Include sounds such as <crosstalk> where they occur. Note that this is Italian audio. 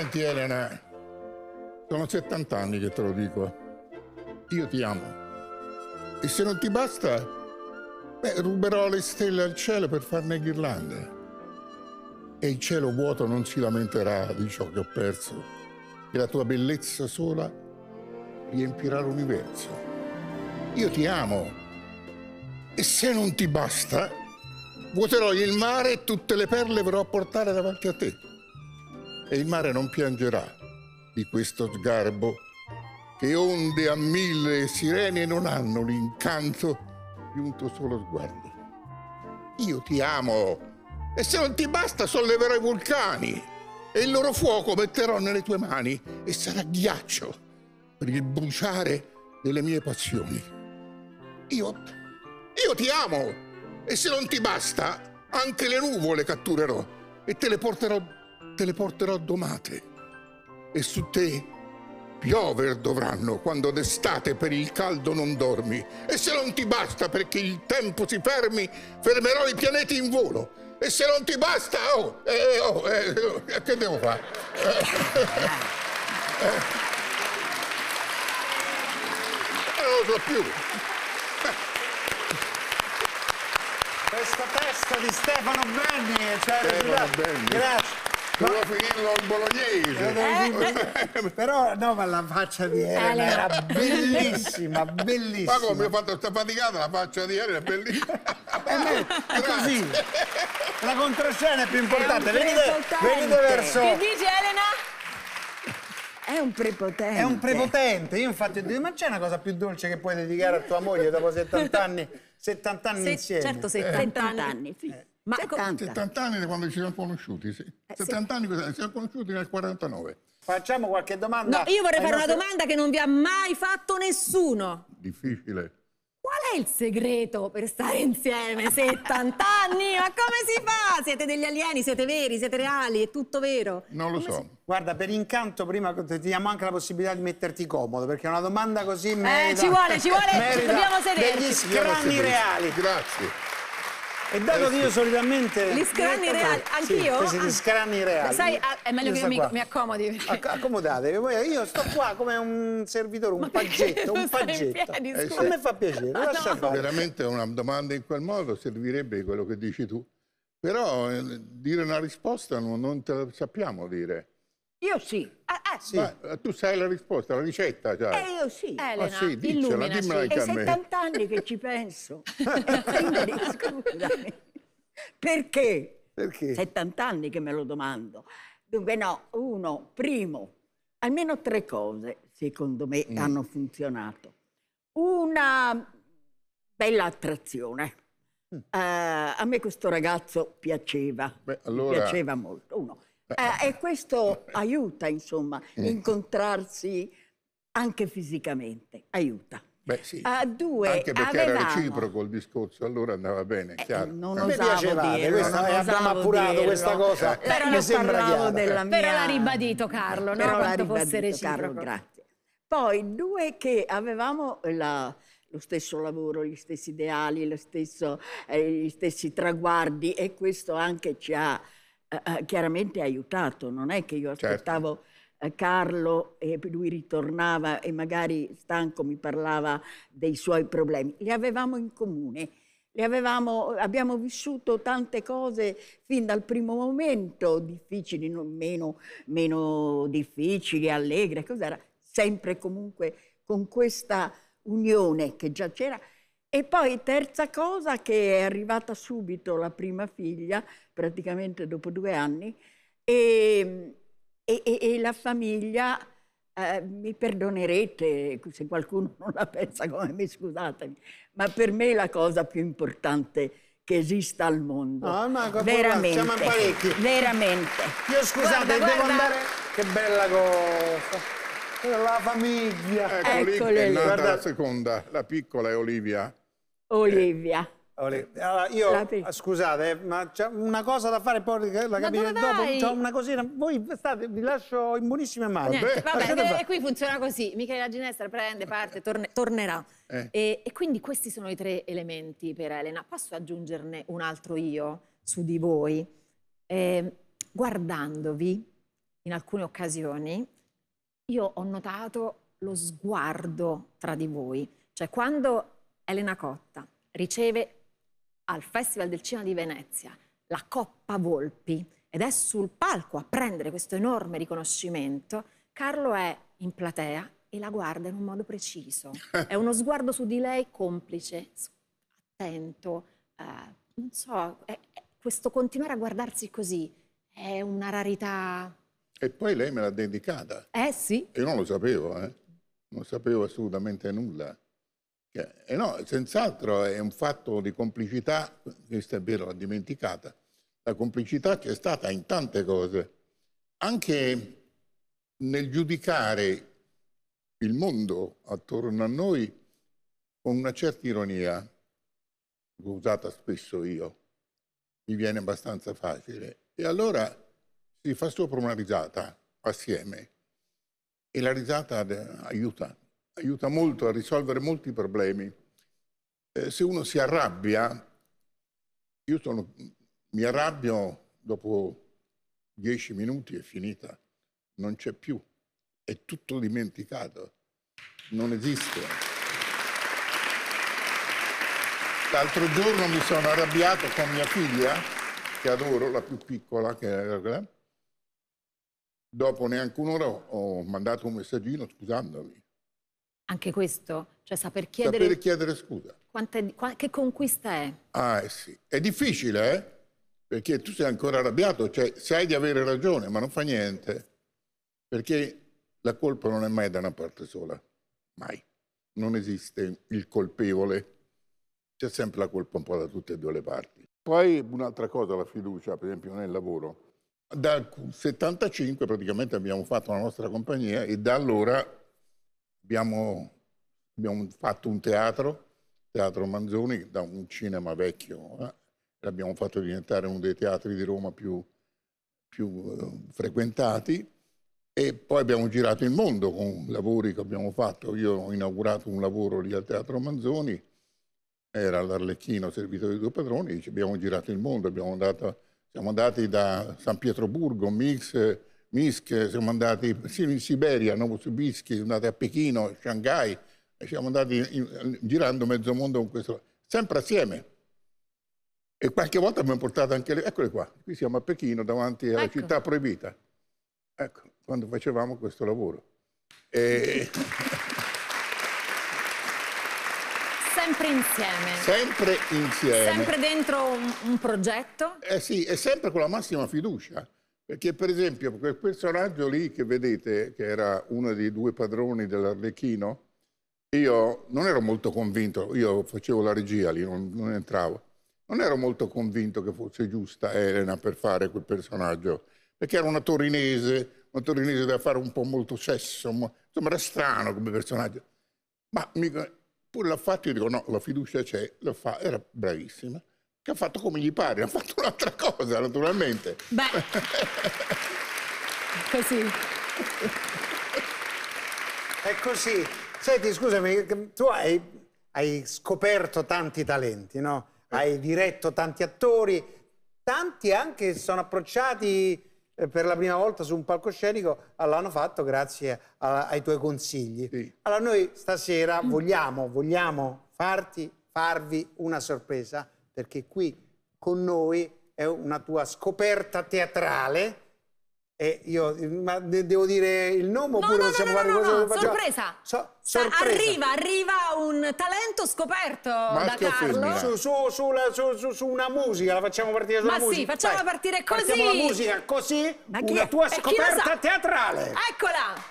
Senti Elena, sono 70 anni che te lo dico. Io ti amo. E se non ti basta, beh, ruberò le stelle al cielo per farne ghirlande. E il cielo vuoto non si lamenterà di ciò che ho perso. E la tua bellezza sola riempirà l'universo. Io ti amo. E se non ti basta, vuoterò il mare e tutte le perle verrò a portare davanti a te e il mare non piangerà di questo sgarbo che onde a mille sirene non hanno l'incanto di un tuo solo sguardo. Io ti amo e se non ti basta solleverò i vulcani e il loro fuoco metterò nelle tue mani e sarà ghiaccio per il bruciare delle mie passioni. Io, io ti amo e se non ti basta anche le nuvole catturerò e te le porterò te le porterò domate e su te piover dovranno quando d'estate per il caldo non dormi. E se non ti basta perché il tempo si fermi, fermerò i pianeti in volo. E se non ti basta, oh, eh, oh, eh, eh che devo fare? Eh, eh, non lo so più. Questa testa di Stefano Benni, cioè, Stefano Benni. grazie doveva finirlo in bolognese. Eh, eh, eh, eh. <laughs> Però no, ma la faccia di Elena eh, era bellissima, bellissima. Ma come ho fatto questa faticata, la faccia di Elena è bellissima. Me, <laughs> è così. La contrascena è più importante. È venite, venite verso. Che dici Elena? È un prepotente. È un prepotente. Io infatti ho detto, ma c'è una cosa più dolce che puoi dedicare a tua moglie dopo 70 anni, 70 anni Se, insieme? Certo, 70 eh. anni. Sì. Ma 70, 70 anni da quando ci siamo conosciuti, sì. Eh, 70 sì. anni ci siamo conosciuti nel 49. Facciamo qualche domanda. No, io vorrei fare nostre... una domanda che non vi ha mai fatto nessuno. Difficile. Qual è il segreto per stare insieme 70 <laughs> anni? Ma come si fa? Siete degli alieni, siete veri, siete reali, è tutto vero? Non lo come so. Si... Guarda, per incanto prima ti diamo anche la possibilità di metterti comodo, perché una domanda così eh, merita... Eh, ci vuole, ci vuole, <laughs> dobbiamo sederci. Degli scranni reali. Grazie. E dato che io solitamente... Gli scranni reali, anch'io? Sì, gli ah. scranni reali. Sai, ah, è meglio che io mi, mi, accomodi. Perché... accomodatevi, io sto qua come un servitore, un paggetto, un paggetto. Piedi, eh, sì. A me fa piacere, Ma ah, lascia no. Veramente una domanda in quel modo servirebbe quello che dici tu. Però eh, dire una risposta non, non te la sappiamo dire. Io sì. Sì. Ma eh, tu sai la risposta, la ricetta già. Cioè? Eh, io sì. Elena, ah, sì, diccela, dimmela anche a me. È 70 anni che ci penso. <laughs> Quindi, scusami. Perché? Perché? 70 anni che me lo domando. Dunque no, uno, primo, almeno tre cose, secondo me, mm. hanno funzionato. Una bella attrazione. Mm. Uh, a me questo ragazzo piaceva, Beh, allora... piaceva molto. Uno. Eh, eh, e questo aiuta, insomma, mm. incontrarsi anche fisicamente, aiuta. Beh, sì. uh, due, anche perché avevamo... era reciproco il discorso, allora andava bene, eh, chiaro. Eh, non eh, osavo piacevate, dirlo, questa, non abbiamo appurato dirlo. questa cosa. Eh, però, mi sembra chiaro. Mia... però l'ha ribadito Carlo, però no? quanto ribadito, fosse reciproco. Carlo, grazie. Poi due che avevamo la, lo stesso lavoro, gli stessi ideali, stesso, eh, gli stessi traguardi e questo anche ci ha ha eh, eh, chiaramente aiutato, non è che io certo. aspettavo certo. Carlo e lui ritornava e magari stanco mi parlava dei suoi problemi, li avevamo in comune. Avevamo, abbiamo vissuto tante cose fin dal primo momento, difficili, meno, meno difficili, allegre, cos'era, sempre comunque con questa unione che già c'era e poi terza cosa che è arrivata subito la prima figlia, praticamente dopo due anni, e, e, e la famiglia, eh, mi perdonerete se qualcuno <laughs> non la pensa come me, scusatemi, ma per me è la cosa più importante che esista al mondo. Ah, no, no, veramente. Siamo parecchi. Veramente. Io scusate, guarda, devo guarda. andare... Che bella cosa. La famiglia. Ecco, Eccole lì. È nata Guarda... la seconda, la piccola è Olivia. Eh, Olivia. Allora, io, ah, scusate, eh, ma c'è una cosa da fare, poi la capite dopo. C'è una cosina. Voi state, vi lascio in buonissime mani. Niente, vabbè, <laughs> vabbè, e qui funziona così. Michela Ginestra prende, parte, torne, tornerà. Eh. E, e quindi questi sono i tre elementi per Elena. Posso aggiungerne un altro io su di voi? Eh, guardandovi in alcune occasioni, io ho notato lo sguardo tra di voi. Cioè, quando Elena Cotta riceve al Festival del Cinema di Venezia la Coppa Volpi ed è sul palco a prendere questo enorme riconoscimento, Carlo è in platea e la guarda in un modo preciso. È uno sguardo su di lei complice, attento, eh, non so, è, è questo continuare a guardarsi così è una rarità. E poi lei me l'ha dedicata. Eh sì. Io non lo sapevo, eh. Non sapevo assolutamente nulla. Eh no, senz'altro è un fatto di complicità, questa è vero, l'ha dimenticata, la complicità c'è stata in tante cose, anche nel giudicare il mondo attorno a noi con una certa ironia, usata spesso io, mi viene abbastanza facile. E allora si fa sopra una risata assieme e la risata aiuta aiuta molto a risolvere molti problemi. Eh, se uno si arrabbia, io sono, mi arrabbio dopo dieci minuti è finita, non c'è più, è tutto dimenticato, non esiste. L'altro giorno mi sono arrabbiato con mia figlia, che adoro, la più piccola, che era, dopo neanche un'ora ho mandato un messaggino scusandomi anche questo? Cioè saper chiedere... Sapere chiedere scusa. Quante... che conquista è? Ah, eh sì. È difficile, eh? Perché tu sei ancora arrabbiato, cioè sai di avere ragione, ma non fa niente. Perché la colpa non è mai da una parte sola. Mai. Non esiste il colpevole. C'è sempre la colpa un po' da tutte e due le parti. Poi un'altra cosa, la fiducia, per esempio, nel lavoro. Dal 75 praticamente abbiamo fatto la nostra compagnia e da allora abbiamo, abbiamo fatto un teatro, Teatro Manzoni, da un cinema vecchio, eh? l'abbiamo fatto diventare uno dei teatri di Roma più, più eh, frequentati e poi abbiamo girato il mondo con lavori che abbiamo fatto. Io ho inaugurato un lavoro lì al Teatro Manzoni, era l'Arlecchino Servito dei Due Padroni, abbiamo girato il mondo, abbiamo andato, siamo andati da San Pietroburgo, Mix, Minsk, eh, siamo andati persino in Siberia, Novosibirsk, siamo andati a Pechino, a Shanghai, siamo andati in, in, girando mezzo mondo con questo, sempre assieme. E qualche volta abbiamo portato anche le... Eccole qua, qui siamo a Pechino davanti alla ecco. città proibita. Ecco, quando facevamo questo lavoro. E... <laughs> Sempre insieme. Sempre insieme. Sempre dentro un, un progetto. Eh sì, e sempre con la massima fiducia. Perché per esempio quel personaggio lì che vedete, che era uno dei due padroni dell'Arlecchino, io non ero molto convinto, io facevo la regia lì, non, non, entravo, non ero molto convinto che fosse giusta Elena per fare quel personaggio, perché era una torinese, una torinese da fare un po' molto sesso, insomma era strano come personaggio. Ma mi, pure l'ha fatto, io dico no, la fiducia c'è, lo fa, era bravissima che ha fatto come gli pare, ha fatto un'altra cosa naturalmente. Beh, <laughs> così. È così. Senti, scusami, tu hai, hai scoperto tanti talenti, no? Eh. Hai diretto tanti attori, tanti anche sono approcciati eh, per la prima volta su un palcoscenico l'hanno fatto grazie a, ai tuoi consigli. Sì. Allora noi stasera vogliamo, vogliamo farti, farvi una sorpresa perché qui con noi è una tua scoperta teatrale. E io, ma devo dire il nome no, oppure no, possiamo no, fare no, cosa no, facciamo? Sorpresa. So, sorpresa. Arriva, arriva un talento scoperto Maschio da Carlo. Su, su, sulla, su, su, una musica, la facciamo partire sulla ma musica. Ma sì, facciamola partire così. Partiamo la musica così, ma una tua eh, scoperta teatrale. Eccola.